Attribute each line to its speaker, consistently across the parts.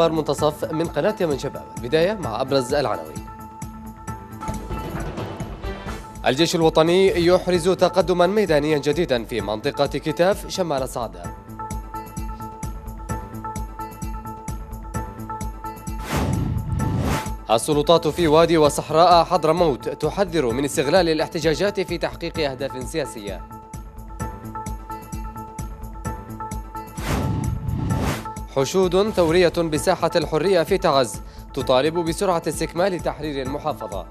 Speaker 1: أخبار منتصف من قناة يمن شباب بداية مع أبرز العناوين الجيش الوطني يحرز تقدما ميدانيا جديدا في منطقة كتاف شمال صعدة السلطات في وادي وصحراء حضرموت تحذر من استغلال الاحتجاجات في تحقيق أهداف سياسية حشود ثورية بساحة الحرية في تعز تطالب بسرعة استكمال تحرير المحافظة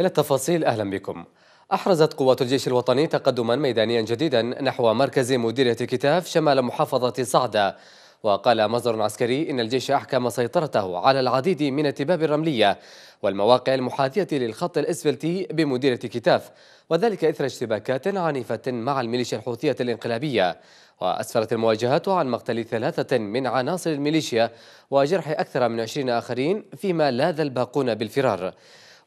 Speaker 1: إلى التفاصيل أهلا بكم أحرزت قوات الجيش الوطني تقدما ميدانيا جديدا نحو مركز مديرية كتاف شمال محافظة صعدة وقال مصدر عسكري إن الجيش أحكم سيطرته على العديد من التباب الرملية والمواقع المحاذية للخط الإسفلتي بمديرة كتاف وذلك إثر اشتباكات عنيفة مع الميليشيا الحوثية الإنقلابية وأسفرت المواجهات عن مقتل ثلاثة من عناصر الميليشيا وجرح أكثر من عشرين آخرين فيما لاذ الباقون بالفرار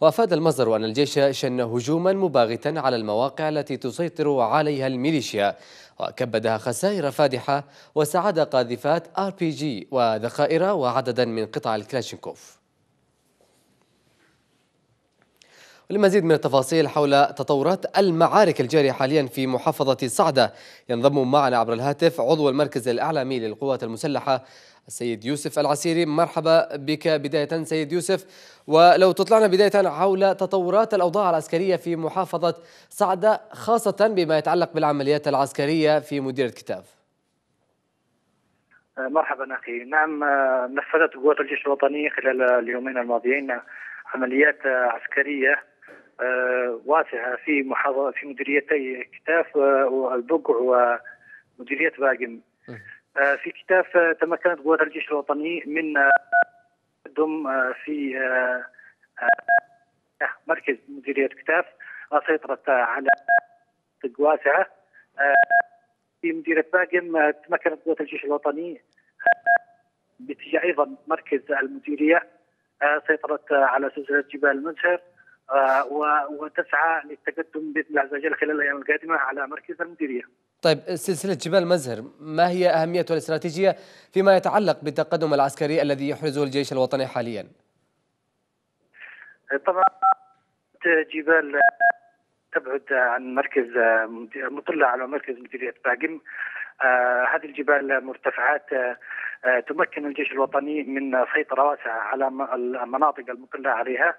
Speaker 1: وأفاد المصدر أن الجيش شن هجوما مباغتا على المواقع التي تسيطر عليها الميليشيا وكبدها خسائر فادحة وسعد قاذفات آر بي جي وذخائر وعددا من قطع الكلاشينكوف ولمزيد من التفاصيل حول تطورات المعارك الجارية حاليا في محافظة صعدة ينضم معنا عبر الهاتف عضو المركز الإعلامي للقوات المسلحة السيد يوسف العسيري مرحبا بك بداية سيد يوسف ولو تطلعنا بداية حول تطورات الأوضاع العسكرية في محافظة صعدة خاصة بما يتعلق بالعمليات العسكرية في مديرة كتاف
Speaker 2: آه، مرحبا اخي نعم آه، نفذت قوات الجيش الوطني خلال اليومين الماضيين عمليات عسكريه آه، واسعه في محافظه في مديريتي كتاف والبقع ومديريه باقم آه، في كتاف آه، تمكنت قوات الجيش الوطني من آه، تقدم في مركز مديريه كتاف سيطرت على مناطق واسعه في مديريه باقم تمكنت قوات الجيش الوطني باتجاه ايضا مركز المديريه سيطرت على سلسله جبال المزهر آه، وتسعى للتقدم باذن الله عز وجل خلال الايام القادمه على مركز المديريه.
Speaker 1: طيب سلسله جبال مزهر ما هي اهميتها الاستراتيجيه فيما يتعلق بالتقدم العسكري الذي يحرزه الجيش الوطني حاليا؟
Speaker 2: آه، طبعا جبال تبعد عن مركز آه، مطلة على مركز مديرية باقم آه هذه الجبال مرتفعات آه تمكن الجيش الوطني من سيطرة واسعة على المناطق المطلة عليها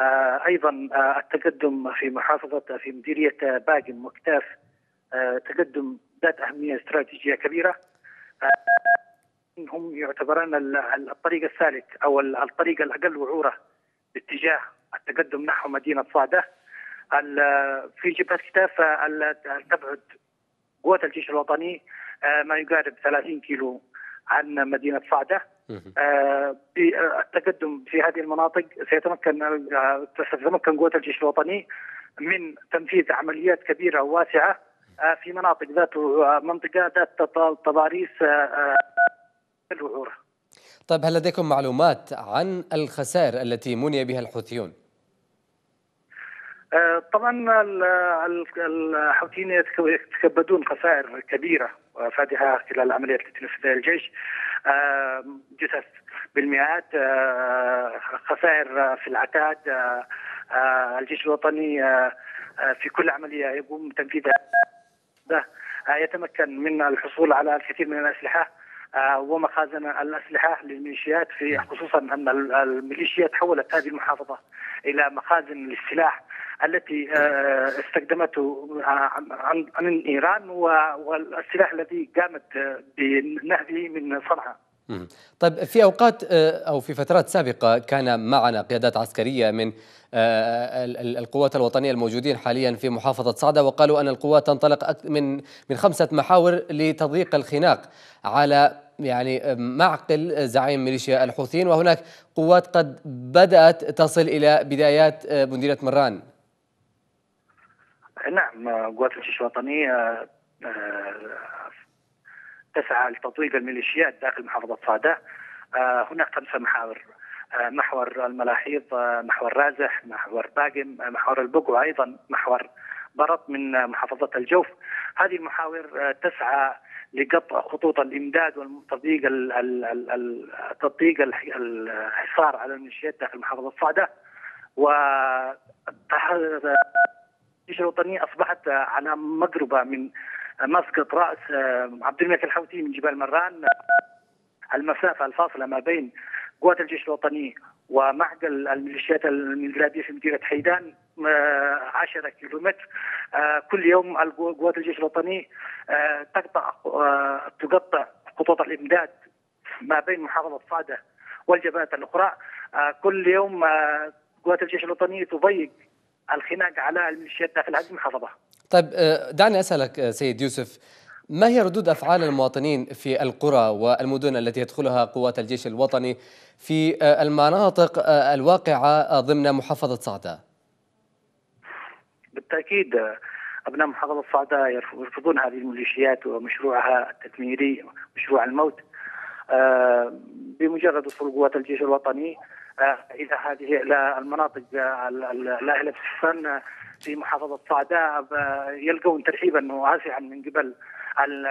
Speaker 2: آه، ايضا آه، التقدم في محافظه في مديريه باقم وكتاف آه، تقدم ذات اهميه استراتيجيه كبيره هم يعتبران الطريق الثالث او الطريق الاقل وعوره باتجاه التقدم نحو مدينه صعده في جبهه كتاف تبعد قوات الجيش الوطني ما يقارب 30 كيلو عن مدينه صعده بالتقدم آه، آه، في هذه المناطق سيتمكن آه، ستتمكن قوات الجيش الوطني من تنفيذ عمليات كبيره واسعه في مناطق ذات منطقه ذات تضاريس الوعوره.
Speaker 1: طيب هل لديكم معلومات عن الخسائر التي مني بها الحوثيون؟
Speaker 2: طبعا الحوثيين يتكبدون خسائر كبيره وفادها خلال عملية التي الجيش جثث بالمئات آه، خسائر في العتاد آه، آه، الجيش الوطني في كل عملية يقوم تنفيذها يتمكن من الحصول على الكثير من الأسلحة ومخازن الأسلحة للميليشيات في نعم. خصوصا أن الميليشيات تحولت هذه المحافظة إلى مخازن للسلاح التي آه، استخدمته آه، عن عن ايران والسلاح الذي قامت آه، بنهبه من
Speaker 1: صنعاء. طيب في اوقات او في فترات سابقه كان معنا قيادات عسكريه من القوات الوطنيه الموجودين حاليا في محافظه صعده وقالوا ان القوات تنطلق من من خمسه محاور لتضييق الخناق على يعني معقل زعيم ميليشيا الحوثيين وهناك قوات قد بدات تصل الى بدايات مدينه مران
Speaker 2: نعم قوات الجيش الوطني آه، آه، تسعى لتطويق الميليشيات داخل محافظة صادع آه، هناك خمسة محاور محور الملاحيض محور رازح محور باقم محور البقو أيضا محور برط من محافظة الجوف هذه المحاور تسعى لقطع خطوط الامداد والتطبيق تطبيق الحصار على الميليشيات داخل محافظه صعده و الجيش الوطني اصبحت آه، على مقربه من آه، مسقط راس آه، عبد الملك الحوثي من جبال مران المسافه الفاصله ما بين قوات الجيش الوطني ومعقل الميليشيات الانقلابيه في مدينه حيدان 10 كيلومتر كل يوم قوات الجيش الوطني تقطع تقطع خطوط الامداد ما بين محافظه صاده والجبهات الاخرى كل يوم قوات الجيش الوطني تضيق الخناق على الميليشيات داخل هذه المحافظه.
Speaker 1: طيب آه، دعني اسالك آه، سيد يوسف ما هي ردود افعال المواطنين في القرى والمدن التي يدخلها قوات الجيش الوطني في آه، المناطق الواقعه ضمن محافظه صعده؟
Speaker 2: بالتاكيد ابناء محافظه صعده يرفضون هذه الميليشيات ومشروعها التدميري مشروع الموت بمجرد وصول قوات الجيش الوطني آه، الى هذه الى المناطق في آه، السن آه، في محافظه صعداء يلقون ترحيبا واسعا من قبل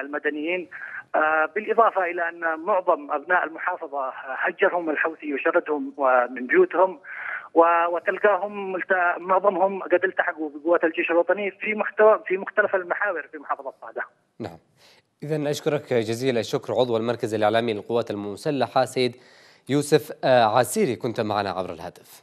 Speaker 2: المدنيين بالاضافه الى ان معظم ابناء المحافظه هجرهم الحوثي وشردهم من بيوتهم وتلقاهم معظمهم قد التحقوا بقوات الجيش الوطني في محتوى في مختلف المحاور في محافظه صعداء.
Speaker 1: نعم. اذا اشكرك جزيل الشكر عضو المركز الاعلامي للقوات المسلحه سيد يوسف عسيري كنت معنا عبر الهاتف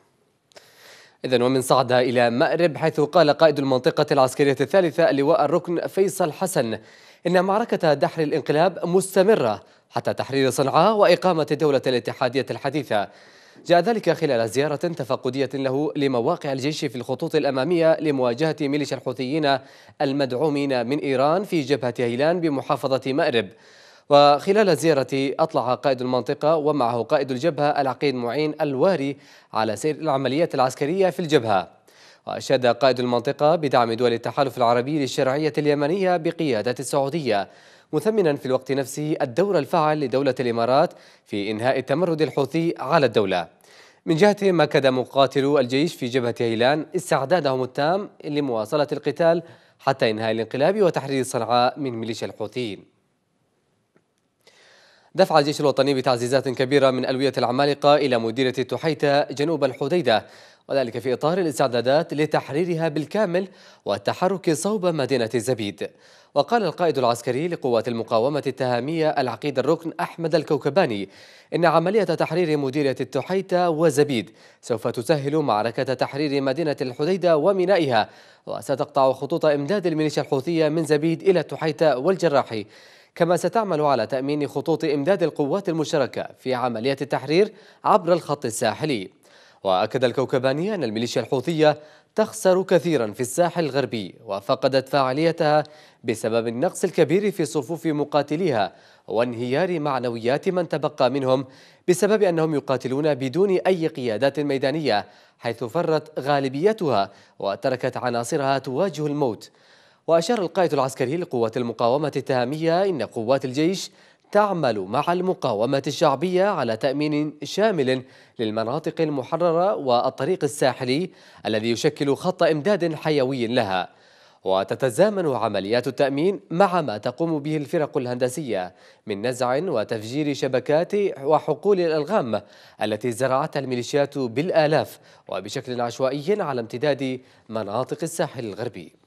Speaker 1: إذا ومن صعدة إلى مأرب حيث قال قائد المنطقة العسكرية الثالثة اللواء الركن فيصل حسن إن معركة دحر الانقلاب مستمرة حتى تحرير صنعاء وإقامة الدولة الاتحادية الحديثة جاء ذلك خلال زيارة تفقدية له لمواقع الجيش في الخطوط الأمامية لمواجهة ميليشيا الحوثيين المدعومين من إيران في جبهة هيلان بمحافظة مأرب وخلال زيارتي أطلع قائد المنطقة ومعه قائد الجبهة العقيد معين الواري على سير العمليات العسكرية في الجبهة وأشاد قائد المنطقة بدعم دول التحالف العربي للشرعية اليمنية بقيادة السعودية مثمنا في الوقت نفسه الدور الفعال لدولة الإمارات في إنهاء التمرد الحوثي على الدولة من ما كد مقاتلو الجيش في جبهة هيلان استعدادهم التام لمواصلة القتال حتى إنهاء الانقلاب وتحرير صنعاء من ميليشيا الحوثيين دفع الجيش الوطني بتعزيزات كبيرة من ألوية العمالقة إلى مديرية تحيتة جنوب الحديدة وذلك في إطار الاستعدادات لتحريرها بالكامل والتحرك صوب مدينة الزبيد وقال القائد العسكري لقوات المقاومة التهامية العقيد الركن أحمد الكوكباني إن عملية تحرير مديرية التحيتة وزبيد سوف تسهل معركة تحرير مدينة الحديدة ومينائها وستقطع خطوط إمداد الميليشيا الحوثية من زبيد إلى التحيتة والجراحي كما ستعمل على تأمين خطوط إمداد القوات المشتركة في عملية التحرير عبر الخط الساحلي وأكد الكوكباني أن الميليشيا الحوثية تخسر كثيرا في الساحل الغربي وفقدت فاعليتها بسبب النقص الكبير في صفوف مقاتليها وانهيار معنويات من تبقى منهم بسبب أنهم يقاتلون بدون أي قيادات ميدانية حيث فرت غالبيتها وتركت عناصرها تواجه الموت وأشار القائد العسكري لقوات المقاومة التهامية إن قوات الجيش تعمل مع المقاومة الشعبية على تأمين شامل للمناطق المحررة والطريق الساحلي الذي يشكل خط إمداد حيوي لها وتتزامن عمليات التأمين مع ما تقوم به الفرق الهندسية من نزع وتفجير شبكات وحقول الألغام التي زرعتها الميليشيات بالآلاف وبشكل عشوائي على امتداد مناطق الساحل الغربي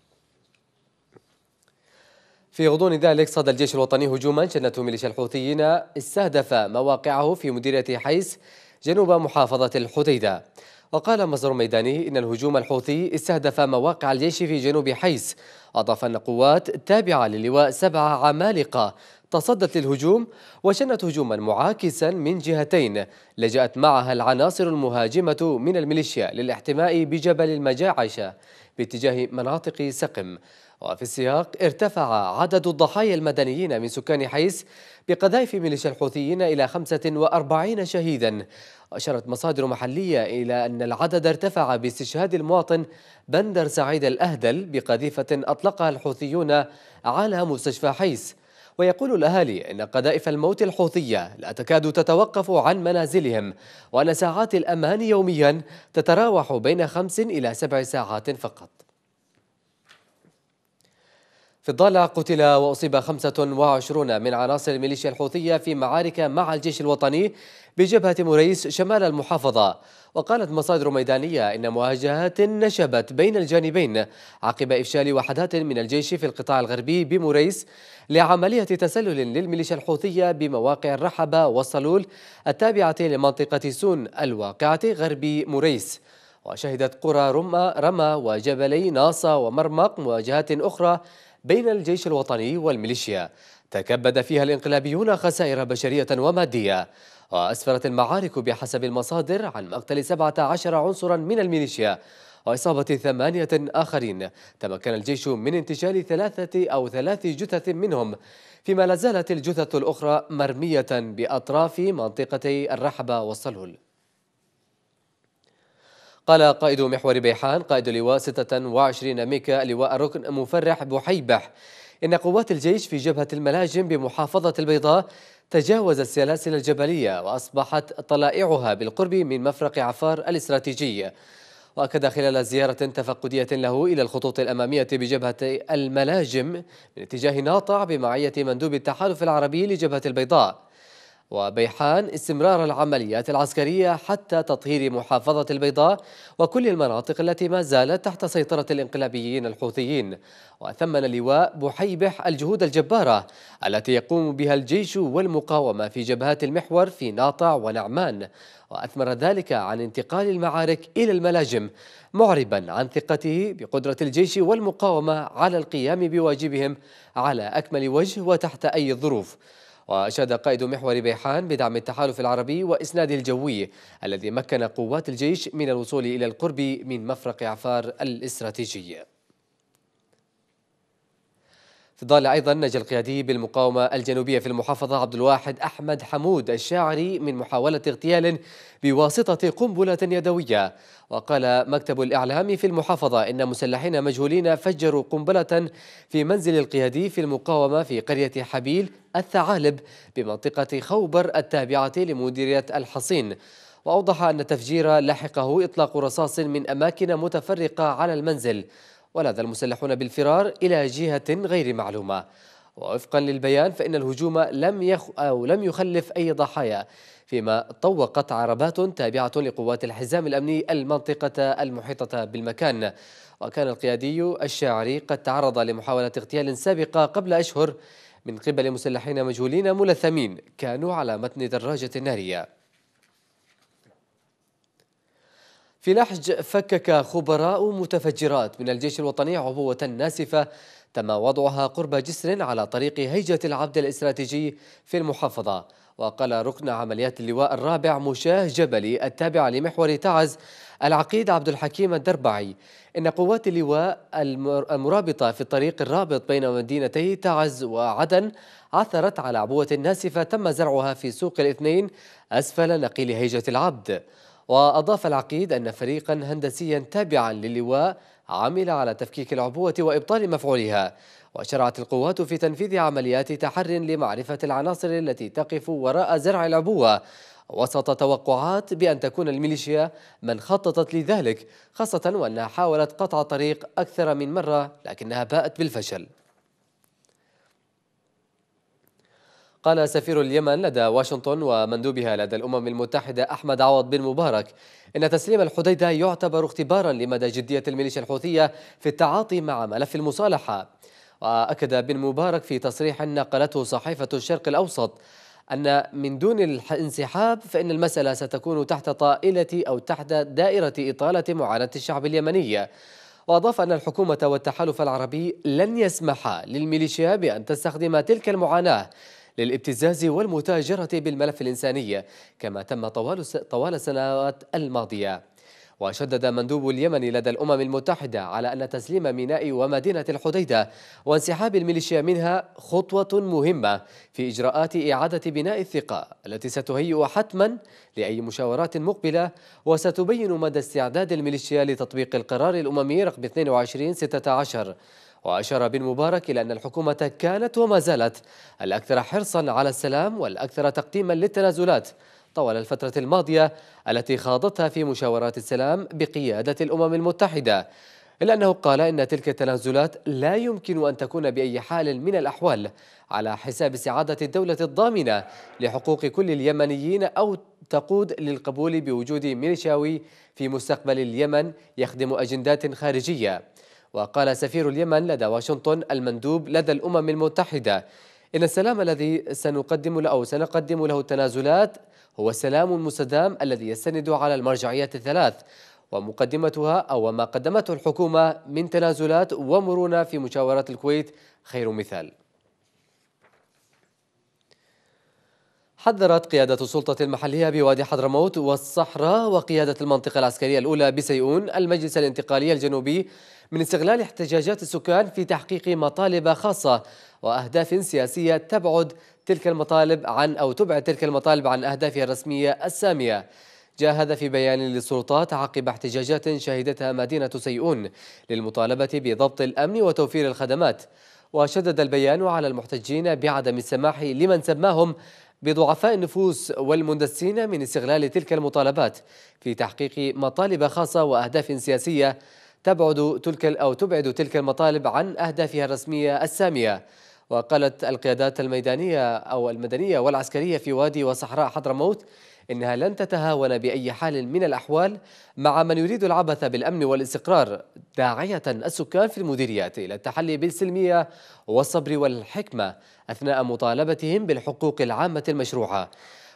Speaker 1: في غضون ذلك صدى الجيش الوطني هجوما شنته ميليشيا الحوثيين استهدف مواقعه في مديرية حيس جنوب محافظة الحديدة وقال مصدر ميداني إن الهجوم الحوثي استهدف مواقع الجيش في جنوب حيس أضاف أن قوات تابعة للواء سبعة عمالقة تصدت للهجوم وشنت هجوما معاكسا من جهتين لجأت معها العناصر المهاجمة من الميليشيا للاحتماء بجبل المجاعشة باتجاه مناطق سقم وفي السياق ارتفع عدد الضحايا المدنيين من سكان حيس بقذائف ميليشيا الحوثيين إلى 45 شهيدا أشارت مصادر محلية إلى أن العدد ارتفع باستشهاد المواطن بندر سعيد الأهدل بقذيفة أطلقها الحوثيون على مستشفى حيس ويقول الأهالي إن قذائف الموت الحوثية لا تكاد تتوقف عن منازلهم وأن ساعات الأمان يوميا تتراوح بين خمس إلى سبع ساعات فقط في الضالع قتل وأصيب 25 من عناصر الميليشيا الحوثية في معارك مع الجيش الوطني بجبهة مريس شمال المحافظة وقالت مصادر ميدانية إن مواجهات نشبت بين الجانبين عقب إفشال وحدات من الجيش في القطاع الغربي بموريس لعملية تسلل للميليشيا الحوثية بمواقع الرحبة والصلول التابعة لمنطقة سون الواقعة غرب موريس وشهدت قرى رمى, رمى وجبلي ناصا ومرمق مواجهات أخرى بين الجيش الوطني والميليشيا تكبد فيها الانقلابيون خسائر بشرية ومادية وأسفرت المعارك بحسب المصادر عن مقتل 17 عنصرا من الميليشيا وإصابة ثمانية آخرين تمكن الجيش من انتشال ثلاثة أو ثلاث جثث منهم فيما لا زالت الجثث الأخرى مرمية بأطراف منطقتي الرحبة والصلول قال قائد محور بيحان قائد لواء 26 ميكا لواء الركن مفرح بحيبح إن قوات الجيش في جبهة الملاجم بمحافظة البيضاء تجاوزت السلاسل الجبلية وأصبحت طلائعها بالقرب من مفرق عفار الاستراتيجي وأكد خلال زيارة تفقدية له إلى الخطوط الأمامية بجبهة الملاجم من اتجاه ناطع بمعية مندوب التحالف العربي لجبهة البيضاء وبيحان استمرار العمليات العسكرية حتى تطهير محافظة البيضاء وكل المناطق التي ما زالت تحت سيطرة الانقلابيين الحوثيين وثمن اللواء بحيبح الجهود الجبارة التي يقوم بها الجيش والمقاومة في جبهات المحور في ناطع ونعمان وأثمر ذلك عن انتقال المعارك إلى الملاجم معربا عن ثقته بقدرة الجيش والمقاومة على القيام بواجبهم على أكمل وجه وتحت أي ظروف وأشاد قائد محور بيحان بدعم التحالف العربي وإسناد الجوي الذي مكن قوات الجيش من الوصول إلى القرب من مفرق عفار الاستراتيجي استضال أيضا نجا القيادي بالمقاومة الجنوبية في المحافظة عبد الواحد أحمد حمود الشاعري من محاولة اغتيال بواسطة قنبلة يدوية وقال مكتب الإعلام في المحافظة إن مسلحين مجهولين فجروا قنبلة في منزل القيادي في المقاومة في قرية حبيل الثعالب بمنطقة خوبر التابعة لمديرية الحصين وأوضح أن تفجير لحقه إطلاق رصاص من أماكن متفرقة على المنزل ولدى المسلحون بالفرار إلى جهة غير معلومة ووفقا للبيان فإن الهجوم لم, يخ أو لم يخلف أي ضحايا فيما طوقت عربات تابعة لقوات الحزام الأمني المنطقة المحيطة بالمكان وكان القيادي الشاعري قد تعرض لمحاولة اغتيال سابقة قبل أشهر من قبل مسلحين مجهولين ملثمين كانوا على متن دراجة نارية في لحج فكك خبراء متفجرات من الجيش الوطني عبوة ناسفة تم وضعها قرب جسر على طريق هيجة العبد الاستراتيجي في المحافظة وقال ركن عمليات اللواء الرابع مشاه جبلي التابع لمحور تعز العقيد عبد الحكيم الدربعي إن قوات اللواء المرابطة في الطريق الرابط بين مدينتي تعز وعدن عثرت على عبوة ناسفة تم زرعها في سوق الاثنين أسفل نقيل هيجة العبد وأضاف العقيد أن فريقا هندسيا تابعا للواء عمل على تفكيك العبوة وإبطال مفعولها وشرعت القوات في تنفيذ عمليات تحر لمعرفة العناصر التي تقف وراء زرع العبوة وسط توقعات بأن تكون الميليشيا من خططت لذلك خاصة وأنها حاولت قطع طريق أكثر من مرة لكنها باءت بالفشل قال سفير اليمن لدى واشنطن ومندوبها لدى الأمم المتحدة أحمد عوض بن مبارك إن تسليم الحديدة يعتبر اختبارا لمدى جدية الميليشيا الحوثية في التعاطي مع ملف المصالحة وأكد بن مبارك في تصريح نقلته صحيفة الشرق الأوسط أن من دون الانسحاب فإن المسألة ستكون تحت طائلة أو تحت دائرة إطالة معاناة الشعب اليمني وأضاف أن الحكومة والتحالف العربي لن يسمحا للميليشيا بأن تستخدم تلك المعاناة للابتزاز والمتاجرة بالملف الإنساني كما تم طوال طوال السنوات الماضية وشدد مندوب اليمن لدى الأمم المتحدة على أن تسليم ميناء ومدينة الحديدة وانسحاب الميليشيا منها خطوة مهمة في إجراءات إعادة بناء الثقة التي ستهيئ حتما لأي مشاورات مقبلة وستبين مدى استعداد الميليشيا لتطبيق القرار الأممي رقم 2216 وأشار بن مبارك إلى أن الحكومة كانت وما زالت الأكثر حرصا على السلام والأكثر تقديما للتنازلات طوال الفترة الماضية التي خاضتها في مشاورات السلام بقيادة الأمم المتحدة إلا أنه قال إن تلك التنازلات لا يمكن أن تكون بأي حال من الأحوال على حساب سعادة الدولة الضامنة لحقوق كل اليمنيين أو تقود للقبول بوجود ميليشياوي في مستقبل اليمن يخدم أجندات خارجية وقال سفير اليمن لدى واشنطن المندوب لدى الأمم المتحدة إن السلام الذي سنقدم له أو سنقدم له التنازلات هو السلام المستدام الذي يستند على المرجعيات الثلاث ومقدمتها أو ما قدمته الحكومة من تنازلات ومرونة في مشاورات الكويت خير مثال حذرت قيادة السلطة المحلية بوادي حضرموت والصحراء وقيادة المنطقة العسكرية الأولى بسيئون المجلس الانتقالي الجنوبي من استغلال احتجاجات السكان في تحقيق مطالب خاصة وأهداف سياسية تبعد تلك المطالب عن أو تبعد تلك المطالب عن أهدافها الرسمية السامية جاء هذا في بيان للسلطات عقب احتجاجات شهدتها مدينة سيئون للمطالبة بضبط الأمن وتوفير الخدمات وشدد البيان على المحتجين بعدم السماح لمن سماهم بضعفاء النفوس والمندسين من استغلال تلك المطالبات في تحقيق مطالب خاصة وأهداف سياسية تبعد تلك أو تبعد تلك المطالب عن أهدافها الرسمية السامية وقالت القيادات الميدانية أو المدنية والعسكرية في وادي وصحراء حضرموت إنها لن تتهاون بأي حال من الأحوال مع من يريد العبث بالأمن والاستقرار داعية السكان في المديريات إلى التحلي بالسلمية والصبر والحكمة أثناء مطالبتهم بالحقوق العامة المشروعة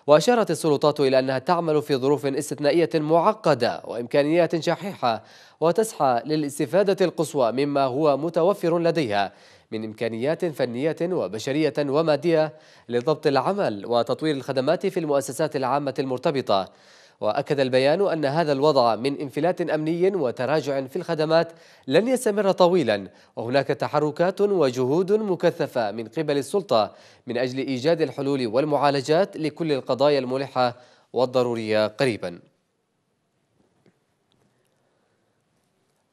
Speaker 1: وأشارت السلطات إلى أنها تعمل في ظروف استثنائية معقدة وإمكانيات شحيحة وتسعى للاستفادة القصوى مما هو متوفر لديها من إمكانيات فنية وبشرية ومادية لضبط العمل وتطوير الخدمات في المؤسسات العامة المرتبطة وأكد البيان أن هذا الوضع من انفلات أمني وتراجع في الخدمات لن يستمر طويلا وهناك تحركات وجهود مكثفة من قبل السلطة من أجل إيجاد الحلول والمعالجات لكل القضايا الملحة والضرورية قريباً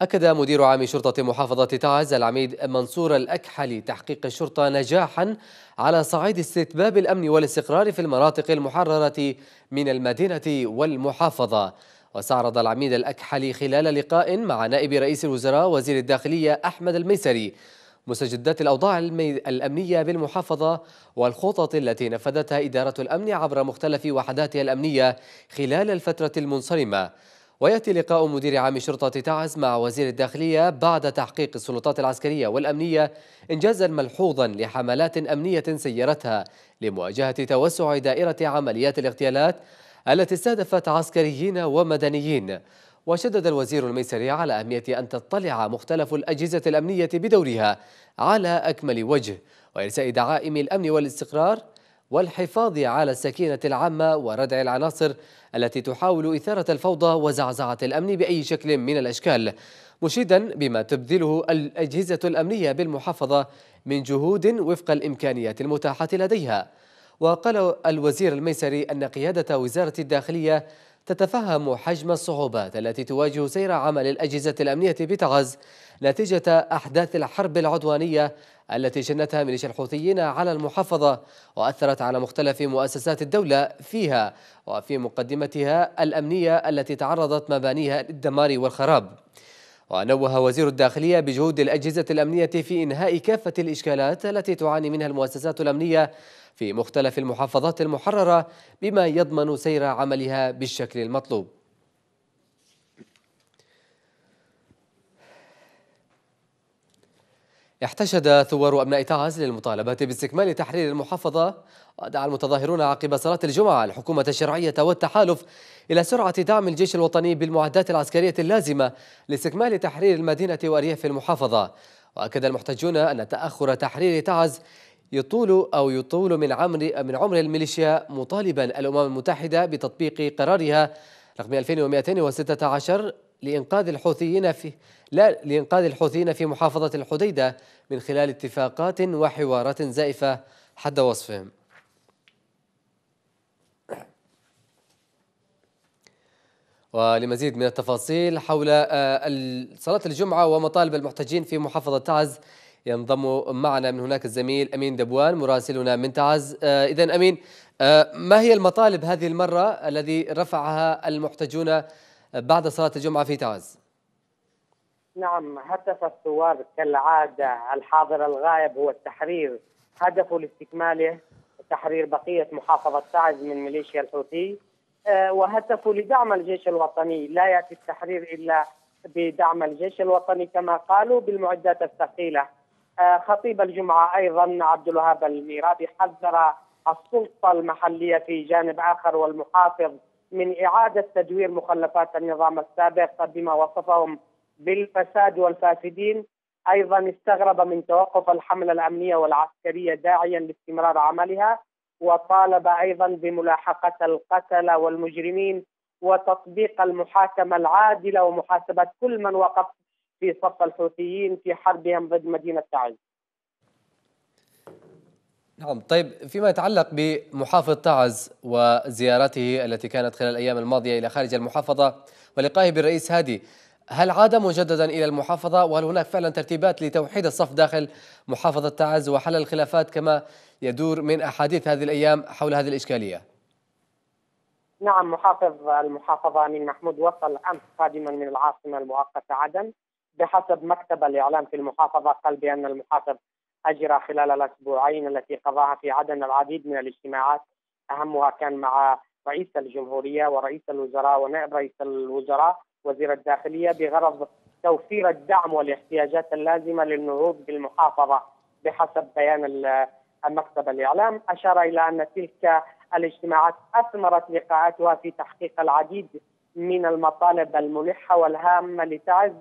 Speaker 1: أكد مدير عام شرطة محافظة تعز العميد منصور الأكحلي تحقيق الشرطة نجاحا على صعيد استتباب الأمن والاستقرار في المناطق المحررة من المدينة والمحافظة واستعرض العميد الأكحلي خلال لقاء مع نائب رئيس الوزراء وزير الداخلية أحمد الميسري مستجدات الأوضاع الأمنية بالمحافظة والخطط التي نفذتها إدارة الأمن عبر مختلف وحداتها الأمنية خلال الفترة المنصرمة ويأتي لقاء مدير عام شرطة تعز مع وزير الداخلية بعد تحقيق السلطات العسكرية والأمنية إنجازا ملحوظا لحملات أمنية سيرتها لمواجهة توسع دائرة عمليات الاغتيالات التي استهدفت عسكريين ومدنيين وشدد الوزير الميسري على أهمية أن تطلع مختلف الأجهزة الأمنية بدورها على أكمل وجه وإرساء دعائم الأمن والاستقرار والحفاظ على السكينة العامة وردع العناصر التي تحاول إثارة الفوضى وزعزعة الأمن بأي شكل من الأشكال مشيدا بما تبذله الأجهزة الأمنية بالمحافظة من جهود وفق الإمكانيات المتاحة لديها وقال الوزير الميسري أن قيادة وزارة الداخلية تتفهم حجم الصعوبات التي تواجه سير عمل الأجهزة الأمنية بتعز نتيجة أحداث الحرب العدوانية التي شنتها ميليشيا الحوثيين على المحافظة وأثرت على مختلف مؤسسات الدولة فيها وفي مقدمتها الأمنية التي تعرضت مبانيها للدمار والخراب ونوه وزير الداخلية بجهود الأجهزة الأمنية في إنهاء كافة الإشكالات التي تعاني منها المؤسسات الأمنية في مختلف المحافظات المحررة بما يضمن سير عملها بالشكل المطلوب احتشد ثوار أبناء تعز للمطالبة باستكمال تحرير المحافظة ودعا المتظاهرون عقب صلاة الجمعة الحكومة الشرعية والتحالف إلى سرعة دعم الجيش الوطني بالمعدات العسكرية اللازمة لاستكمال تحرير المدينة وأرياف المحافظة وأكد المحتجون أن تأخر تحرير تعز يطول أو يطول من عمر من عمر الميليشيا مطالبا الأمم المتحدة بتطبيق قرارها رقم 2216 لإنقاذ الحوثيين في لا لإنقاذ الحوثيين في محافظة الحديدة من خلال اتفاقات وحوارات زائفة حد وصفهم ولمزيد من التفاصيل حول آه، صلاة الجمعة ومطالب المحتجين في محافظة تعز ينضم معنا من هناك الزميل أمين دبوان مراسلنا من تعز آه، إذا أمين آه، ما هي المطالب هذه المرة الذي رفعها المحتجون بعد صلاة الجمعة في تعز
Speaker 3: نعم هدف الثوار كالعادة الحاضر الغائب هو التحرير هدفه لاستكماله تحرير بقية محافظة تعز من ميليشيا الحوثي آه، وهدفه لدعم الجيش الوطني لا يأتي التحرير إلا بدعم الجيش الوطني كما قالوا بالمعدات الثقيلة آه، خطيب الجمعة أيضا عبد الوهاب الميرابي حذر السلطة المحلية في جانب آخر والمحافظ من إعادة تدوير مخلفات النظام السابق بما وصفهم بالفساد والفاسدين أيضا استغرب من توقف الحملة الأمنية والعسكرية داعيا لاستمرار عملها وطالب أيضا بملاحقة القتلة والمجرمين وتطبيق المحاكمة العادلة ومحاسبة كل من وقف في صف الحوثيين في حربهم ضد مدينة تعز
Speaker 1: نعم طيب فيما يتعلق بمحافظ تعز وزيارته التي كانت خلال الأيام الماضية إلى خارج المحافظة ولقائه بالرئيس هادي هل عاد مجددا إلى المحافظة وهل هناك فعلا ترتيبات لتوحيد الصف داخل محافظة تعز وحل الخلافات كما يدور من أحاديث هذه الأيام حول هذه الإشكالية
Speaker 3: نعم محافظ المحافظة أمين محمود وصل أمس قادما من العاصمة المؤقتة عدن بحسب مكتب الإعلام في المحافظة قال بأن المحافظ أجرى خلال الأسبوعين التي قضاها في عدن العديد من الاجتماعات أهمها كان مع رئيس الجمهورية ورئيس الوزراء ونائب رئيس الوزراء وزير الداخلية بغرض توفير الدعم والاحتياجات اللازمة للنهوض بالمحافظة بحسب بيان المكتب الإعلام أشار إلى أن تلك الاجتماعات أثمرت لقاءاتها في تحقيق العديد من المطالب الملحة والهامة لتعز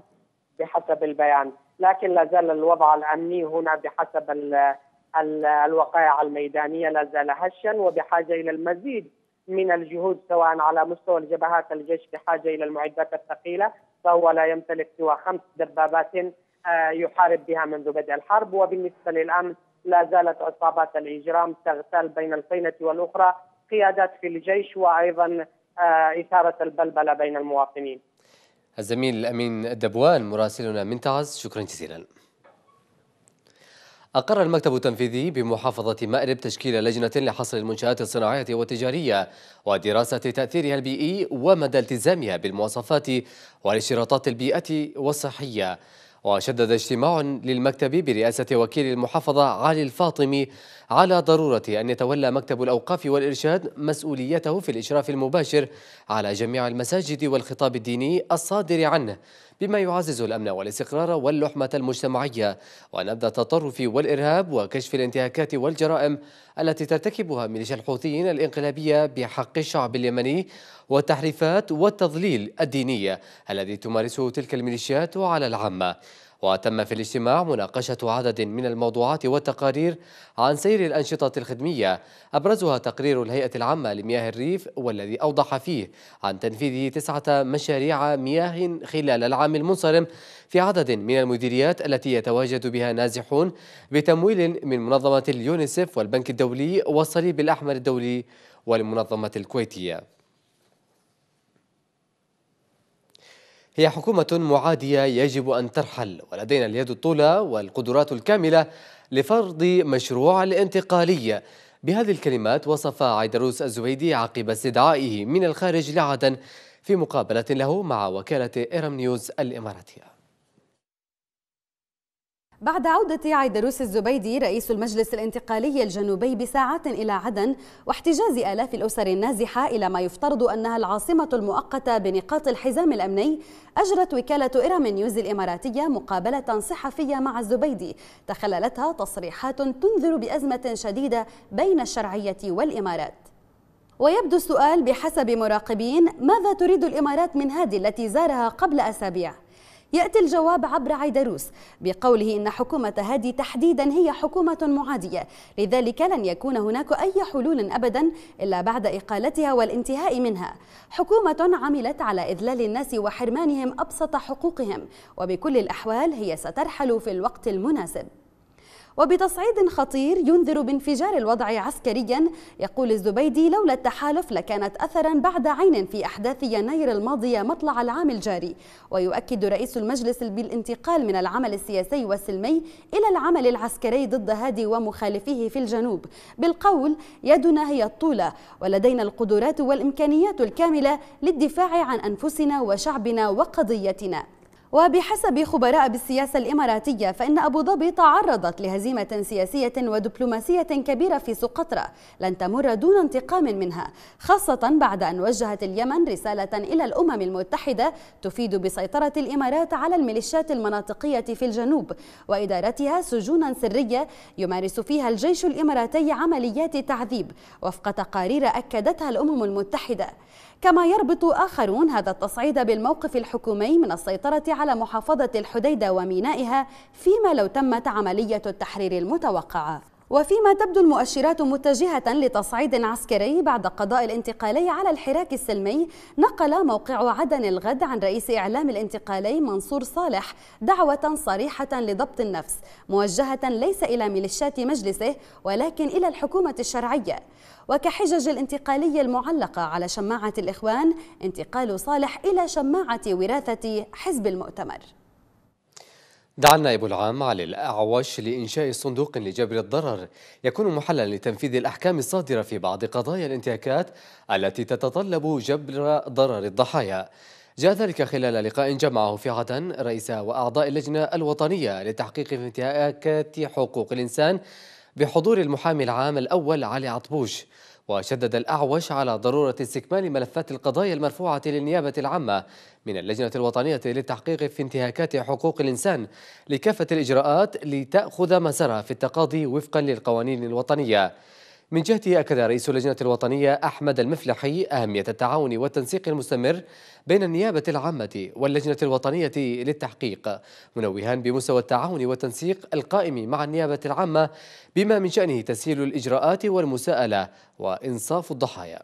Speaker 3: بحسب البيان لكن لا زال الوضع الامني هنا بحسب الـ الـ الوقائع الميدانيه لا زال هشا وبحاجه الى المزيد من الجهود سواء على مستوى الجبهات الجيش بحاجه الى المعدات الثقيله فهو لا يمتلك سوى خمس دبابات آه، يحارب بها منذ بدء الحرب وبالنسبه للامن لا زالت عصابات الاجرام تغتال بين القينه والاخرى قيادات في الجيش وايضا آه، اثاره البلبله بين المواطنين.
Speaker 1: الزميل الأمين الدبوان مراسلنا من تعز شكرا جزيلا أقر المكتب التنفيذي بمحافظة مأرب تشكيل لجنة لحصر المنشآت الصناعية والتجارية ودراسة تأثيرها البيئي ومدى التزامها بالمواصفات والاشتراطات البيئة والصحية وشدد اجتماع للمكتب برئاسة وكيل المحافظة علي الفاطمي على ضرورة أن يتولى مكتب الأوقاف والإرشاد مسؤوليته في الإشراف المباشر على جميع المساجد والخطاب الديني الصادر عنه بما يعزز الأمن والاستقرار واللحمة المجتمعية ونبذ التطرف والإرهاب وكشف الانتهاكات والجرائم التي ترتكبها ميليشيا الحوثيين الإنقلابية بحق الشعب اليمني والتحريفات والتضليل الديني الذي تمارسه تلك الميليشيات على العامة وتم في الاجتماع مناقشة عدد من الموضوعات والتقارير عن سير الأنشطة الخدمية أبرزها تقرير الهيئة العامة لمياه الريف والذي أوضح فيه عن تنفيذ تسعة مشاريع مياه خلال العام المنصرم في عدد من المديريات التي يتواجد بها نازحون بتمويل من منظمة اليونيسف والبنك الدولي والصليب الأحمر الدولي والمنظمة الكويتية هي حكومة معادية يجب أن ترحل ولدينا اليد الطولى والقدرات الكاملة لفرض مشروع الانتقالية بهذه الكلمات وصف عيدروس الزبيدي عقب استدعائه من الخارج لعدن في مقابلة له مع وكالة إيرم نيوز الإماراتية
Speaker 4: بعد عودة عيدروس الزبيدي رئيس المجلس الانتقالي الجنوبي بساعات إلى عدن واحتجاز آلاف الأسر النازحة إلى ما يفترض أنها العاصمة المؤقتة بنقاط الحزام الأمني أجرت وكالة إرم نيوز الإماراتية مقابلة صحفية مع الزبيدي تخللتها تصريحات تنذر بأزمة شديدة بين الشرعية والإمارات ويبدو السؤال بحسب مراقبين ماذا تريد الإمارات من هذه التي زارها قبل أسابيع؟ يأتي الجواب عبر عيدروس بقوله إن حكومة هادي تحديدا هي حكومة معادية لذلك لن يكون هناك أي حلول أبدا إلا بعد إقالتها والانتهاء منها حكومة عملت على إذلال الناس وحرمانهم أبسط حقوقهم وبكل الأحوال هي سترحل في الوقت المناسب وبتصعيد خطير ينذر بانفجار الوضع عسكريا يقول الزبيدي لولا التحالف لكانت أثرا بعد عين في أحداث يناير الماضية مطلع العام الجاري ويؤكد رئيس المجلس بالانتقال من العمل السياسي والسلمي إلى العمل العسكري ضد هادي ومخالفيه في الجنوب بالقول يدنا هي الطولة ولدينا القدرات والإمكانيات الكاملة للدفاع عن أنفسنا وشعبنا وقضيتنا وبحسب خبراء بالسياسة الإماراتية فإن أبو ظبي تعرضت لهزيمة سياسية ودبلوماسية كبيرة في سقطرى لن تمر دون انتقام منها خاصة بعد أن وجهت اليمن رسالة إلى الأمم المتحدة تفيد بسيطرة الإمارات على الميليشيات المناطقية في الجنوب وإدارتها سجونا سرية يمارس فيها الجيش الإماراتي عمليات تعذيب وفق تقارير أكدتها الأمم المتحدة كما يربط آخرون هذا التصعيد بالموقف الحكومي من السيطرة على محافظة الحديدة ومينائها فيما لو تمت عملية التحرير المتوقعة وفيما تبدو المؤشرات متجهة لتصعيد عسكري بعد قضاء الانتقالي على الحراك السلمي نقل موقع عدن الغد عن رئيس إعلام الانتقالي منصور صالح دعوة صريحة لضبط النفس موجهة ليس إلى ميليشيات مجلسه ولكن إلى الحكومة الشرعية وكحجج الانتقالية المعلقة على شماعة الإخوان انتقال صالح إلى شماعة وراثة حزب المؤتمر
Speaker 1: دعا النائب العام علي الأعوش لإنشاء صندوق لجبر الضرر يكون محلا لتنفيذ الأحكام الصادرة في بعض قضايا الانتهاكات التي تتطلب جبر ضرر الضحايا جاء ذلك خلال لقاء جمعه في عدن رئيس وأعضاء اللجنة الوطنية لتحقيق انتهاكات حقوق الإنسان بحضور المحامي العام الأول علي عطبوش وشدد الأعوش على ضرورة استكمال ملفات القضايا المرفوعة للنيابة العامة من اللجنة الوطنية للتحقيق في انتهاكات حقوق الإنسان لكافة الإجراءات لتأخذ مسارها في التقاضي وفقا للقوانين الوطنية من جهته أكد رئيس اللجنة الوطنية أحمد المفلحي أهمية التعاون والتنسيق المستمر بين النيابة العامة واللجنة الوطنية للتحقيق منوها بمستوى التعاون والتنسيق القائم مع النيابة العامة بما من شأنه تسهيل الإجراءات والمساءلة وإنصاف الضحايا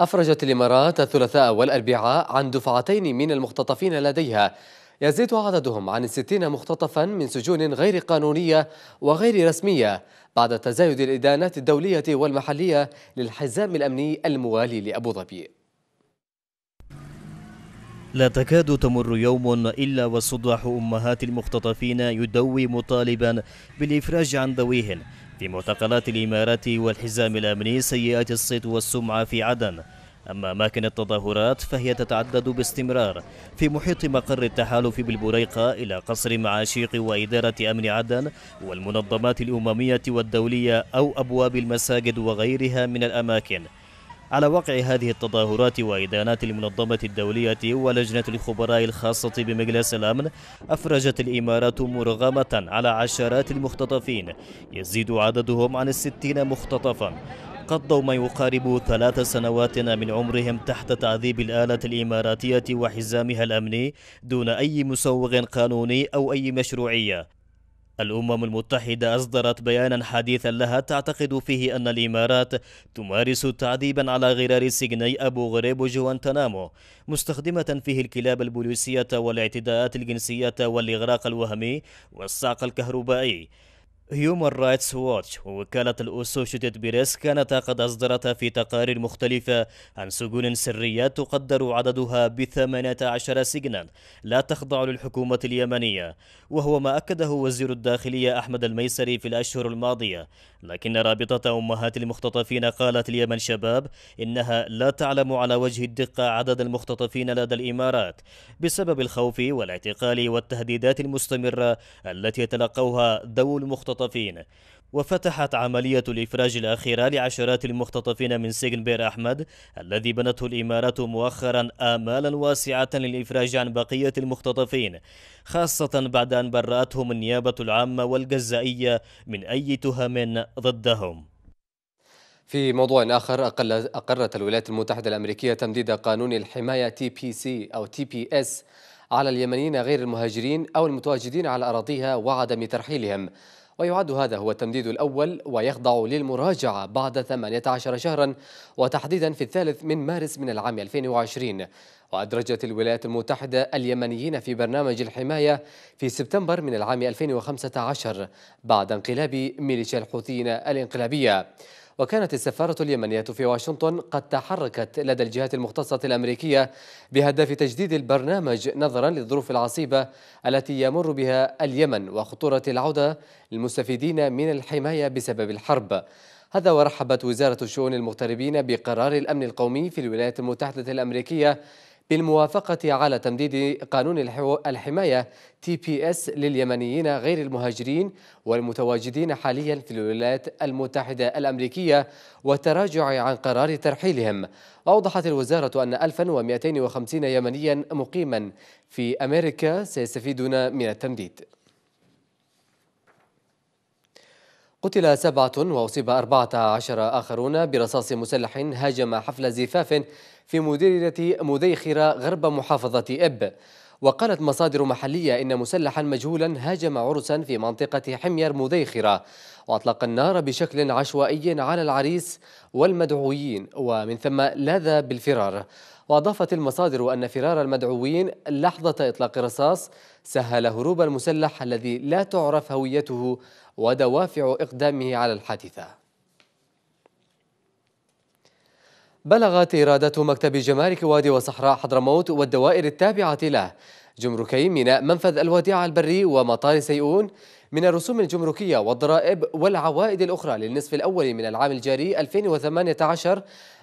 Speaker 1: أفرجت الإمارات الثلاثاء والأربعاء عن دفعتين من المختطفين لديها يزيد عددهم عن الستين مختطفا من سجون غير قانونية وغير رسمية بعد تزايد الإدانات الدولية والمحلية للحزام الأمني الموالي لأبو ظبي
Speaker 5: لا تكاد تمر يوم إلا وصداح أمهات المختطفين يدوي مطالبا بالإفراج عن ذويهن في معتقلات الإمارات والحزام الأمني سيئات الصيت والسمعة في عدن أما أماكن التظاهرات فهي تتعدد باستمرار في محيط مقر التحالف بالبريقة إلى قصر معاشيق وإدارة أمن عدن والمنظمات الأممية والدولية أو أبواب المساجد وغيرها من الأماكن على واقع هذه التظاهرات وإدانات المنظمة الدولية ولجنة الخبراء الخاصة بمجلس الأمن أفرجت الإمارات مرغمة على عشرات المختطفين يزيد عددهم عن الستين مختطفا قضوا ما يقارب ثلاث سنوات من عمرهم تحت تعذيب الآلة الإماراتية وحزامها الأمني دون أي مسوغ قانوني أو أي مشروعية الأمم المتحدة أصدرت بيانا حديثا لها تعتقد فيه أن الإمارات تمارس تعذيبا على غرار سجني أبو غريب وجوانتنامو مستخدمة فيه الكلاب البوليسية والاعتداءات الجنسية والإغراق الوهمي والصعق الكهربائي هيومن رايتس ووتش ووكالة الأسوشيتد بريس كانتا قد أصدرتا في تقارير مختلفة عن سجون سرية تقدر عددها ب 18 سجنا لا تخضع للحكومة اليمنية وهو ما أكده وزير الداخلية أحمد الميسري في الأشهر الماضية لكن رابطة أمهات المختطفين قالت اليمن شباب إنها لا تعلم على وجه الدقة عدد المختطفين لدى الإمارات بسبب الخوف والاعتقال والتهديدات المستمرة التي يتلقوها ذوو المختطفين وفتحت عملية الإفراج الأخيرة لعشرات المختطفين من سجن بير أحمد الذي بنته الإمارات مؤخرا آمالا واسعة للإفراج عن بقية المختطفين خاصة بعد أن برأتهم النيابة العامة والجزائية من أي تهم ضدهم في موضوع آخر أقرت الولايات المتحدة الأمريكية تمديد قانون
Speaker 1: الحماية تي بي سي أو تي بي اس على اليمنيين غير المهاجرين أو المتواجدين على أراضيها وعدم ترحيلهم ويعد هذا هو التمديد الأول ويخضع للمراجعة بعد 18 شهرا وتحديدا في الثالث من مارس من العام 2020 وأدرجت الولايات المتحدة اليمنيين في برنامج الحماية في سبتمبر من العام 2015 بعد انقلاب ميليشيا الحوثيين الانقلابية وكانت السفارة اليمنية في واشنطن قد تحركت لدى الجهات المختصة الأمريكية بهدف تجديد البرنامج نظرا للظروف العصيبة التي يمر بها اليمن وخطورة العودة للمستفيدين من الحماية بسبب الحرب هذا ورحبت وزارة الشؤون المغتربين بقرار الأمن القومي في الولايات المتحدة الأمريكية بالموافقة على تمديد قانون الحماية تي بي اس لليمنيين غير المهاجرين والمتواجدين حاليا في الولايات المتحدة الأمريكية والتراجع عن قرار ترحيلهم أوضحت الوزارة أن 1250 يمنيا مقيما في أمريكا سيستفيدون من التمديد قتل سبعة وأصيب أربعة عشر آخرون برصاص مسلح هاجم حفل زفاف في مديرية مذيخرة غرب محافظة إب وقالت مصادر محلية إن مسلحا مجهولا هاجم عرسا في منطقة حمير مذيخرة وأطلق النار بشكل عشوائي على العريس والمدعوين ومن ثم لاذ بالفرار وأضافت المصادر أن فرار المدعوين لحظة إطلاق الرصاص سهل هروب المسلح الذي لا تعرف هويته ودوافع إقدامه على الحادثة بلغت إرادة مكتب جمارك وادي وصحراء حضرموت والدوائر التابعة له جمركي ميناء منفذ الوديعة البري ومطار سيئون من الرسوم الجمركية والضرائب والعوائد الأخرى للنصف الأول من العام الجاري 2018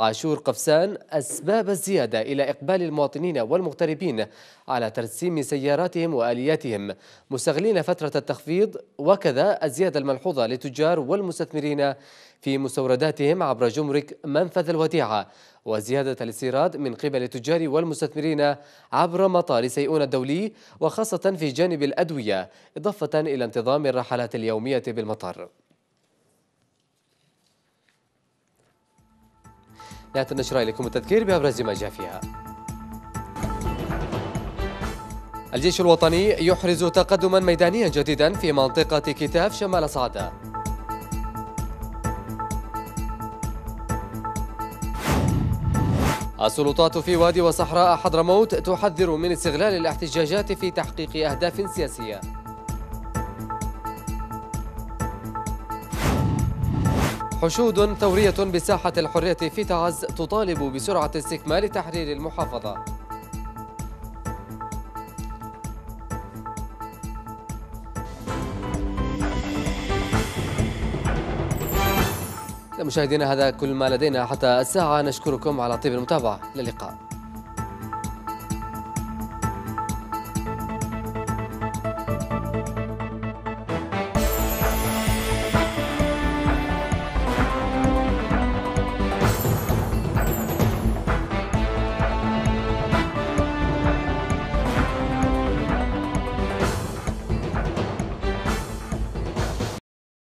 Speaker 1: عاشور قفسان أسباب الزيادة إلى إقبال المواطنين والمغتربين على ترسيم سياراتهم وآلياتهم مستغلين فترة التخفيض وكذا الزيادة الملحوظة للتجار والمستثمرين في مستورداتهم عبر جمرك منفذ الوديعة وزيادة الاستيراد من قبل التجار والمستثمرين عبر مطار سيئون الدولي وخاصة في جانب الأدوية إضافة إلى انتظام الرحلات اليومية بالمطار نهاية النشرة إليكم التذكير بأبرز ما جاء فيها الجيش الوطني يحرز تقدما ميدانيا جديدا في منطقة كتاف شمال صعدة السلطات في وادي وصحراء حضرموت تحذر من استغلال الاحتجاجات في تحقيق أهداف سياسية حشود ثورية بساحة الحرية في تعز تطالب بسرعة استكمال تحرير المحافظة مشاهدينا هذا كل ما لدينا حتى الساعة نشكركم على طيب المتابعة للقاء